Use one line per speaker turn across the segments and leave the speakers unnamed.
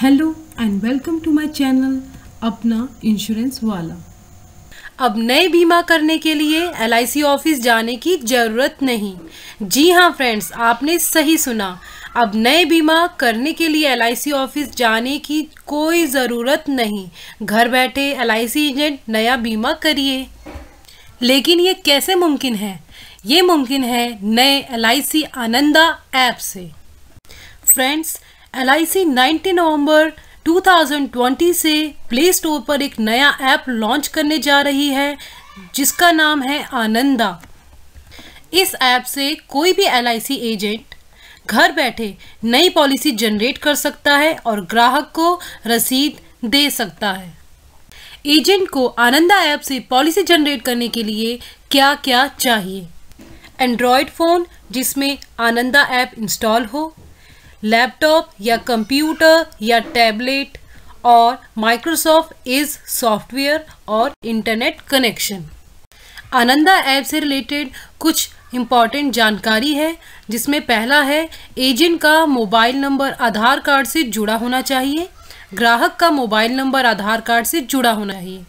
hello and welcome to my channel अपना insurance वाला अब नए बीमा करने के लिए एल ऑफिस जाने की ज़रूरत नहीं जी हाँ फ्रेंड्स आपने सही सुना अब नए बीमा करने के लिए एल ऑफिस जाने की कोई ज़रूरत नहीं घर बैठे एल एजेंट नया बीमा करिए लेकिन ये कैसे मुमकिन है ये मुमकिन है नए एल आनंदा ऐप से फ्रेंड्स एल एलआईसी 90 नवंबर 2020 से प्ले स्टोर पर एक नया ऐप लॉन्च करने जा रही है जिसका नाम है आनंदा इस ऐप से कोई भी एल एजेंट घर बैठे नई पॉलिसी जनरेट कर सकता है और ग्राहक को रसीद दे सकता है एजेंट को आनंदा ऐप से पॉलिसी जनरेट करने के लिए क्या क्या चाहिए एंड्रॉयड फ़ोन जिसमें आनंदा ऐप इंस्टॉल हो लैपटॉप या कंप्यूटर या टैबलेट और माइक्रोसॉफ्ट इज सॉफ्टवेयर और इंटरनेट कनेक्शन आनंदा ऐप से रिलेटेड कुछ इम्पॉर्टेंट जानकारी है जिसमें पहला है एजेंट का मोबाइल नंबर आधार कार्ड से जुड़ा होना चाहिए ग्राहक का मोबाइल नंबर आधार कार्ड से जुड़ा होना चाहिए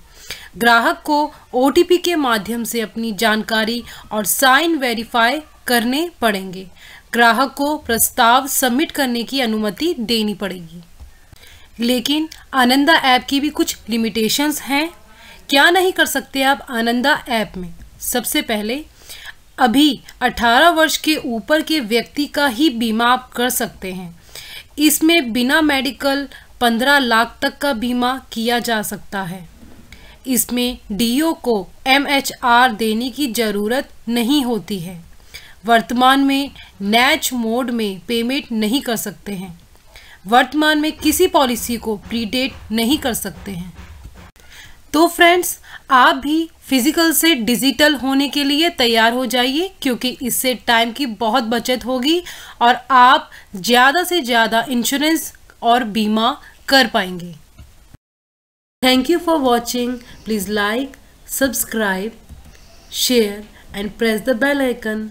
ग्राहक को ओ के माध्यम से अपनी जानकारी और साइन वेरीफाई करने पड़ेंगे ग्राहक को प्रस्ताव सबमिट करने की अनुमति देनी पड़ेगी लेकिन आनंदा ऐप की भी कुछ लिमिटेशंस हैं क्या नहीं कर सकते आप आनंदा ऐप में सबसे पहले अभी 18 वर्ष के ऊपर के व्यक्ति का ही बीमा आप कर सकते हैं इसमें बिना मेडिकल 15 लाख तक का बीमा किया जा सकता है इसमें डीओ को एमएचआर देने की ज़रूरत नहीं होती है वर्तमान में नैच मोड में पेमेंट नहीं कर सकते हैं वर्तमान में किसी पॉलिसी को प्रीडेट नहीं कर सकते हैं तो फ्रेंड्स आप भी फिजिकल से डिजिटल होने के लिए तैयार हो जाइए क्योंकि इससे टाइम की बहुत बचत होगी और आप ज़्यादा से ज़्यादा इंश्योरेंस और बीमा कर पाएंगे thank you for watching please like subscribe share and press the bell icon